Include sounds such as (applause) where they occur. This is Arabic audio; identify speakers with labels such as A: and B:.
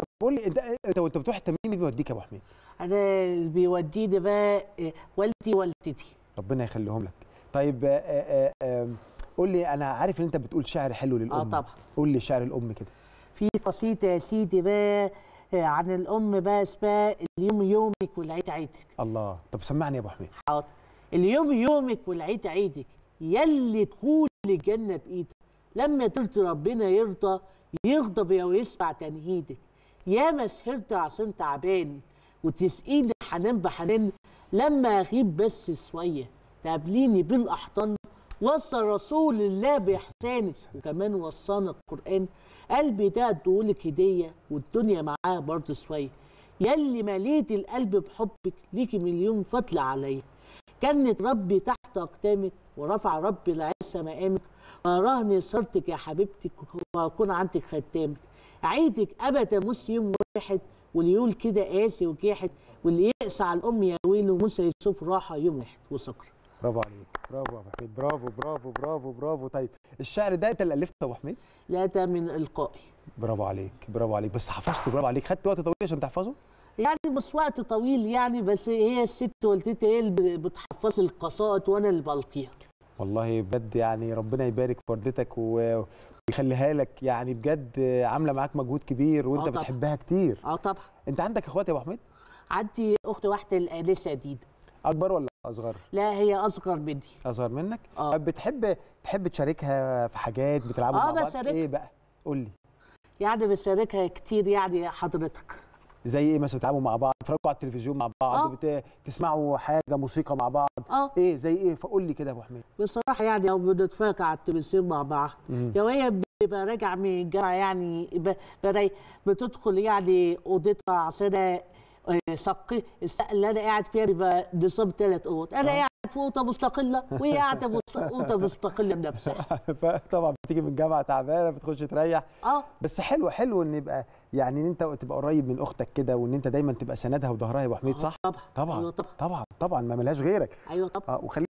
A: طب قول لي انت وانت بتروح التمرين مين بيوديك يا ابو حميد؟ انا اللي بيوديني بقى آه، والدي والدتي ربنا يخليهم لك طيب آه، آه، قول لي انا عارف ان انت بتقول شعر حلو للام اه طبعا قول لي شعر الام كده في قصيده يا سيدي بقى
B: عن الام بقى اسمها اليوم يومك والعيد عيدك
A: الله طب سمعني يا ابو حميد
B: حاضر اليوم يومك والعيد عيدك يلي تقول الجنه بايدك لما ترضي ربنا يرضى يغضب يا ويسمع تنهيدك ياما سهرت عشان تعبان وتسقيني حنان بحنان لما اغيب بس شويه تقابليني بالاحضان وصى رسول الله باحسانك وكمان وصانا القران قلبي ده ادولك هديه والدنيا معاه برضه شويه ياللي مليت القلب بحبك ليكي مليون فضل عليا كانت ربي تحت اقدامك ورفع ربي العزه مقامك وراهني صرتك يا حبيبتك وهكون عندك خدامك عيدك أبدا مش يوم واحد واللي يقول كده قاسي وكاحت واللي يقسى على الأم يا ويله موسى يوسف راحة يوم واحد وسكر
A: برافو عليك برافو يا ابو حميد برافو برافو برافو برافو طيب الشعر ده انت اللي الفته يا ابو حميد لا ده من القائي برافو عليك برافو عليك بس حفظته برافو عليك خدت وقت طويل عشان تحفظه
B: يعني مش وقت طويل يعني بس هي الست والدتي هي اللي بتحفظ القصائد وانا اللي بلقيها
A: والله بجد يعني ربنا يبارك في والدتك ويخليها لك يعني بجد عامله معاك مجهود كبير وانت آه بتحبها كتير اه طبعا انت عندك اخوات يا ابو حميد
B: عندي اخت واحده لسه جديده
A: اكبر ولا اصغر لا هي اصغر مني اصغر منك اه بتحب تحب تشاركها في حاجات بتلعبوا آه مع بعض ايه بقى قول لي
B: يعني بشاركها كتير يعني حضرتك
A: زي ايه مثلا بتتعاملوا مع بعض بتتفرجوا على التلفزيون مع بعض آه. بت... تسمعوا حاجه موسيقى مع بعض أوه. ايه زي ايه فقول لي كده يا ابو حميد
B: بصراحه يعني لو بنتفرج على التلفزيون مع بعض لو هي بيبقى راجع من الجامعه يعني براي بتدخل يعني اوضتها عشان آه، سقي السقه اللي انا قاعد فيها بيبقى نصاب ثلاث اوض انا يعني اوضه مستقله وهي قاعده اوضه مستقله بنفسها (laughs)
A: فطبعا بتيجي من الجامعه تعبانه بتخش تريح اه بس حلو حلو ان يبقى يعني ان انت تبقى قريب من اختك كده وان انت دايما تبقى سندها وظهرها يا ابو حميد صح؟ آه، طبعا أيوة طبعا طبعا طبعا ما ملهاش غيرك ايوه طبعا آه، وخلي